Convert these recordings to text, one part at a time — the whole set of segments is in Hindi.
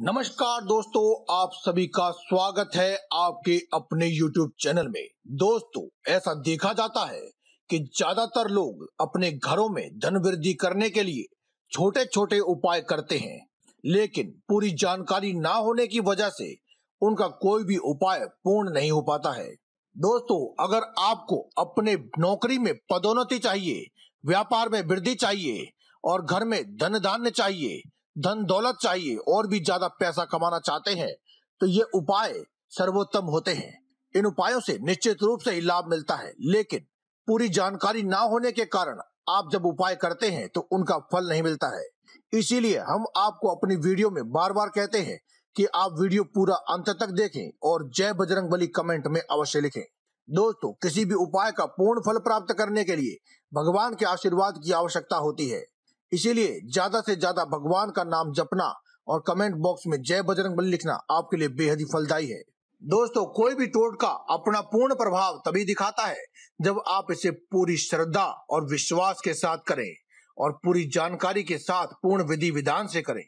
नमस्कार दोस्तों आप सभी का स्वागत है आपके अपने YouTube चैनल में दोस्तों ऐसा देखा जाता है कि ज्यादातर लोग अपने घरों में धन वृद्धि करने के लिए छोटे छोटे उपाय करते हैं लेकिन पूरी जानकारी ना होने की वजह से उनका कोई भी उपाय पूर्ण नहीं हो पाता है दोस्तों अगर आपको अपने नौकरी में पदोन्नति चाहिए व्यापार में वृद्धि चाहिए और घर में धन धान्य चाहिए धन दौलत चाहिए और भी ज्यादा पैसा कमाना चाहते हैं तो ये उपाय सर्वोत्तम होते हैं इन उपायों से निश्चित रूप से ही लाभ मिलता है लेकिन पूरी जानकारी ना होने के कारण आप जब उपाय करते हैं तो उनका फल नहीं मिलता है इसीलिए हम आपको अपनी वीडियो में बार बार कहते हैं कि आप वीडियो पूरा अंत तक देखें और जय बजरंग बली कमेंट में अवश्य लिखें दोस्तों किसी भी उपाय का पूर्ण फल प्राप्त करने के लिए भगवान के आशीर्वाद की आवश्यकता होती है इसीलिए ज्यादा से ज्यादा भगवान का नाम जपना और कमेंट बॉक्स में जय बजरंग बली लिखना आपके लिए बेहद ही फलदायी है दोस्तों कोई भी टोटका अपना पूर्ण प्रभाव तभी दिखाता है जब आप इसे पूरी श्रद्धा और विश्वास के साथ करें और पूरी जानकारी के साथ पूर्ण विधि विधान से करें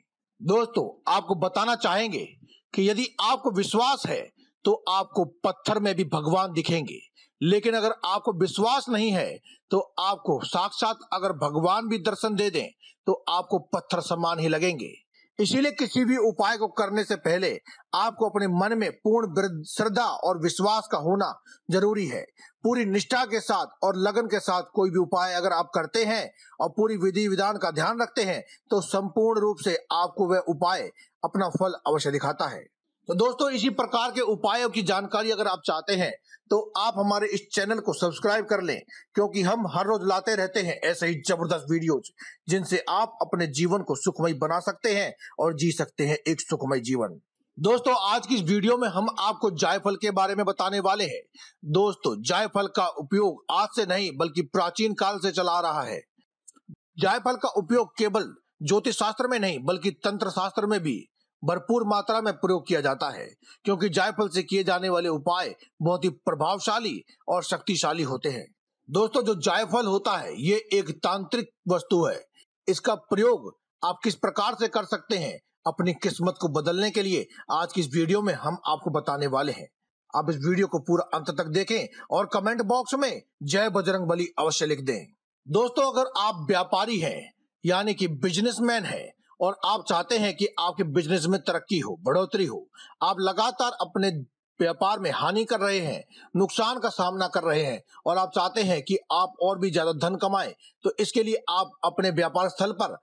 दोस्तों आपको बताना चाहेंगे कि यदि आपको विश्वास है तो आपको पत्थर में भी भगवान दिखेंगे लेकिन अगर आपको विश्वास नहीं है तो आपको साक्षात अगर भगवान भी दर्शन दे दें तो आपको पत्थर समान ही लगेंगे इसीलिए किसी भी उपाय को करने से पहले आपको अपने मन में पूर्ण श्रद्धा और विश्वास का होना जरूरी है पूरी निष्ठा के साथ और लगन के साथ कोई भी उपाय अगर आप करते हैं और पूरी विधि विधान का ध्यान रखते हैं तो संपूर्ण रूप से आपको वह उपाय अपना फल अवश्य दिखाता है तो दोस्तों इसी प्रकार के उपायों की जानकारी अगर आप चाहते हैं तो आप हमारे इस चैनल को सब्सक्राइब कर लें क्योंकि हम हर रोज लाते रहते हैं ऐसे ही जबरदस्त वीडियोज जिनसे आप अपने जीवन को सुखमय बना सकते हैं और जी सकते हैं एक सुखमय जीवन दोस्तों आज की इस वीडियो में हम आपको जायफल के बारे में बताने वाले हैं दोस्तों जायफल का उपयोग आज से नहीं बल्कि प्राचीन काल से चला रहा है जायफल का उपयोग केवल ज्योतिष शास्त्र में नहीं बल्कि तंत्र शास्त्र में भी भरपूर मात्रा में प्रयोग किया जाता है क्योंकि जायफल से किए जाने वाले उपाय बहुत ही प्रभावशाली और शक्तिशाली होते हैं दोस्तों जो जायफल होता है ये एक तांत्रिक वस्तु है इसका प्रयोग आप किस प्रकार से कर सकते हैं अपनी किस्मत को बदलने के लिए आज की इस वीडियो में हम आपको बताने वाले हैं आप इस वीडियो को पूरा अंत तक देखें और कमेंट बॉक्स में जय बजरंग बली अवश्य लिख दें दोस्तों अगर आप व्यापारी हैं यानी कि बिजनेसमैन हैं और आप चाहते हैं कि आपके बिजनेस में तरक्की हो बढ़ोतरी हो आप लगातार अपने व्यापार में हानि कर रहे हैं नुकसान का सामना कर रहे हैं और आप चाहते हैं कि आप और भी ज्यादा धन कमाएं तो इसके लिए आप अपने व्यापार स्थल पर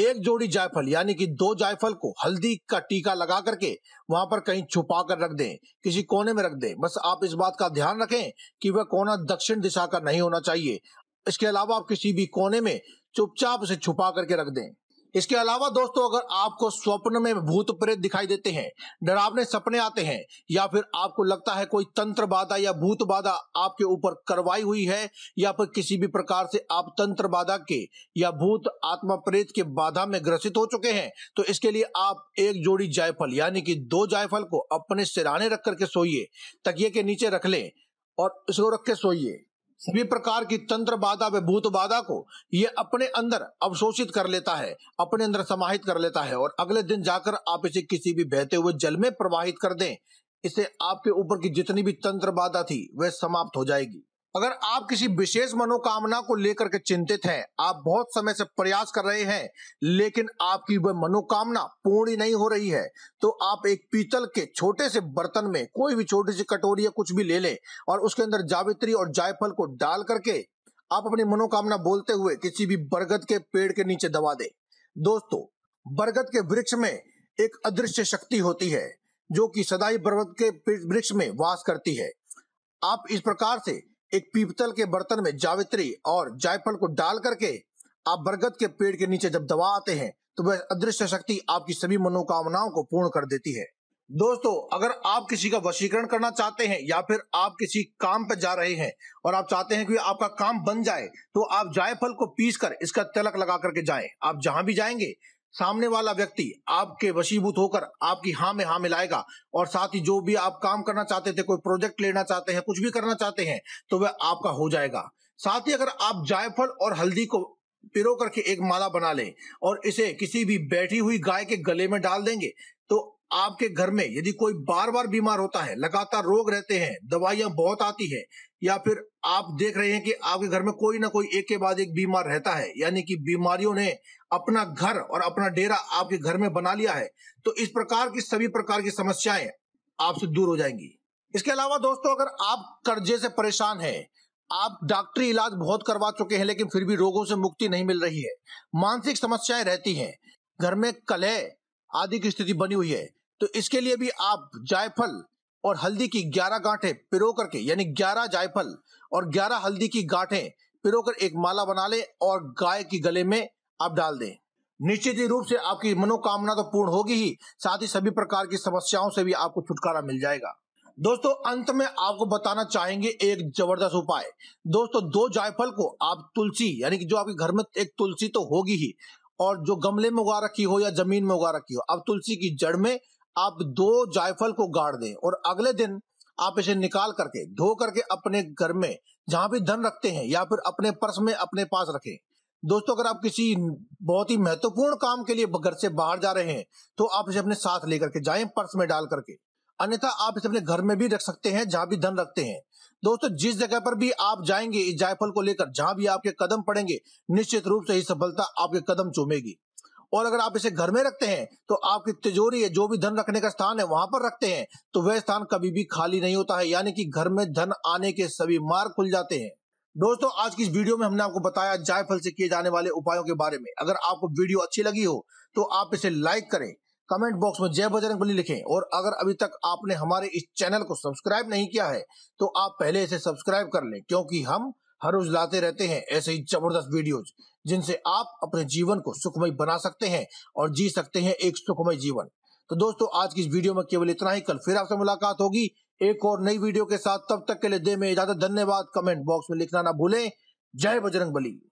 एक जोड़ी जायफल यानी कि दो जायफल को हल्दी का टीका लगा करके वहां पर कहीं छुपा कर रख दें किसी कोने में रख दें बस आप इस बात का ध्यान रखें कि वह कोना दक्षिण दिशा का नहीं होना चाहिए इसके अलावा आप किसी भी कोने में चुपचाप उसे छुपा करके रख दें इसके अलावा दोस्तों अगर आपको स्वप्न में भूत प्रेत दिखाई देते हैं डरावने सपने आते हैं या फिर आपको लगता है कोई तंत्र बाधा या भूत बाधा आपके ऊपर करवाई हुई है या फिर किसी भी प्रकार से आप तंत्र बाधा के या भूत आत्मा प्रेत के बाधा में ग्रसित हो चुके हैं तो इसके लिए आप एक जोड़ी जायफल यानी कि दो जायफल को अपने सिराने रख करके सोइए तकिए के नीचे रख लें और इसको रख के सोइए सभी प्रकार की तंत्र बाधा व भूत बाधा को ये अपने अंदर अवशोषित कर लेता है अपने अंदर समाहित कर लेता है और अगले दिन जाकर आप इसे किसी भी बहते हुए जल में प्रवाहित कर दें इससे आपके ऊपर की जितनी भी तंत्र बाधा थी वह समाप्त हो जाएगी अगर आप किसी विशेष मनोकामना को लेकर के चिंतित हैं आप बहुत समय से प्रयास कर रहे हैं लेकिन आपकी वह मनोकामना पूर्ण नहीं हो रही है तो आप एक पीतल के छोटे से बर्तन में कोई भी छोटी सी कटोरी या कुछ भी ले लें और उसके अंदर जावित्री और जायफल को डाल करके आप अपनी मनोकामना बोलते हुए किसी भी बरगद के पेड़ के नीचे दबा दे दोस्तों बरगद के वृक्ष में एक अदृश्य शक्ति होती है जो कि सदा ही बरगद के वृक्ष में वास करती है आप इस प्रकार से एक पीपतल के बर्तन में जावित्री और जायफल को डाल करके आप बरगद के पेड़ के नीचे जब दवा आते हैं तो वह अदृश्य शक्ति आपकी सभी मनोकामनाओं को पूर्ण कर देती है दोस्तों अगर आप किसी का वशीकरण करना चाहते हैं या फिर आप किसी काम पर जा रहे हैं और आप चाहते हैं कि आपका काम बन जाए तो आप जायफल को पीस कर इसका तिलक लगा करके जाएं आप जहां भी जाएंगे सामने वाला व्यक्ति आपके वशीभूत होकर आपकी हाँ में हाँ मिलाएगा और साथ ही जो भी आप काम करना चाहते थे कोई प्रोजेक्ट लेना चाहते हैं कुछ भी करना चाहते हैं तो वह आपका हो जाएगा साथ ही अगर आप जायफल और हल्दी को पिरो करके एक माला बना लें और इसे किसी भी बैठी हुई गाय के गले में डाल देंगे तो आपके घर में यदि कोई बार बार बीमार होता है लगातार रोग रहते हैं दवाइयां बहुत आती है या फिर आप देख रहे हैं कि आपके घर में कोई ना कोई एक के बाद एक बीमार रहता है यानी कि बीमारियों ने अपना घर और अपना डेरा आपके घर में बना लिया है तो इस प्रकार की सभी प्रकार की समस्याएं आपसे दूर हो जाएंगी इसके अलावा दोस्तों अगर आप कर्जे से परेशान हैं आप डॉक्टरी इलाज बहुत करवा चुके हैं लेकिन फिर भी रोगों से मुक्ति नहीं मिल रही है मानसिक समस्याएं रहती हैं घर में कलह आदि की स्थिति बनी हुई है तो इसके लिए भी आप जायफल और हल्दी की 11 गांठें पिरो करके यानी 11 जायफल और 11 हल्दी की गांठें पिरो कर एक माला बना ले और गाय की गले में आप डाल दें निश्चित ही रूप से आपकी मनोकामना तो पूर्ण होगी ही साथ ही सभी प्रकार की समस्याओं से भी आपको छुटकारा मिल जाएगा दोस्तों अंत में आपको बताना चाहेंगे एक जबरदस्त उपाय दोस्तों दो जायफल को आप तुलसी यानी कि जो आपके घर में एक तुलसी तो होगी ही और जो गमले में उगा रखी हो या जमीन में उगा रखी हो आप तुलसी की जड़ में आप दो जायफल को गाड़ दें और अगले दिन आप इसे निकाल करके धो करके अपने घर में जहां भी धन रखते हैं या फिर अपने पर्स में अपने पास रखें दोस्तों अगर आप किसी बहुत ही महत्वपूर्ण काम के लिए घर से बाहर जा रहे हैं तो आप इसे अपने साथ लेकर के जाए पर्स में डाल करके अन्यथा आप इसे अपने घर में भी रख सकते हैं जहां भी धन रखते हैं दोस्तों जिस जगह पर भी आप जाएंगे इस जायफल को लेकर जहां भी आपके कदम पड़ेंगे निश्चित रूप से ही सफलता आपके कदम चूमेगी और अगर आप इसे घर में रखते हैं तो आपकी तिजोरी है जो भी धन रखने का स्थान है वहां पर रखते हैं तो वह स्थान कभी भी खाली नहीं होता है यानी कि घर में धन आने के सभी मार्ग खुल जाते हैं दोस्तों आज की इस वीडियो में हमने आपको बताया जायफल से किए जाने वाले उपायों के बारे में अगर आपको वीडियो अच्छी लगी हो तो आप इसे लाइक करें कमेंट बॉक्स में जय बली लिखें और अगर अभी तक आपने हमारे इस चैनल को सब्सक्राइब नहीं किया है तो आप पहले इसे सब्सक्राइब कर लें क्योंकि हम हर रोज लाते रहते हैं ऐसे ही जबरदस्त वीडियोज जिनसे आप अपने जीवन को सुखमय बना सकते हैं और जी सकते हैं एक सुखमय जीवन तो दोस्तों आज की इस वीडियो में केवल इतना ही कल फिर आपसे मुलाकात होगी एक और नई वीडियो के साथ तब तक के लिए दे में इजाजत धन्यवाद कमेंट बॉक्स में लिखना ना भूलें जय बजरंग बली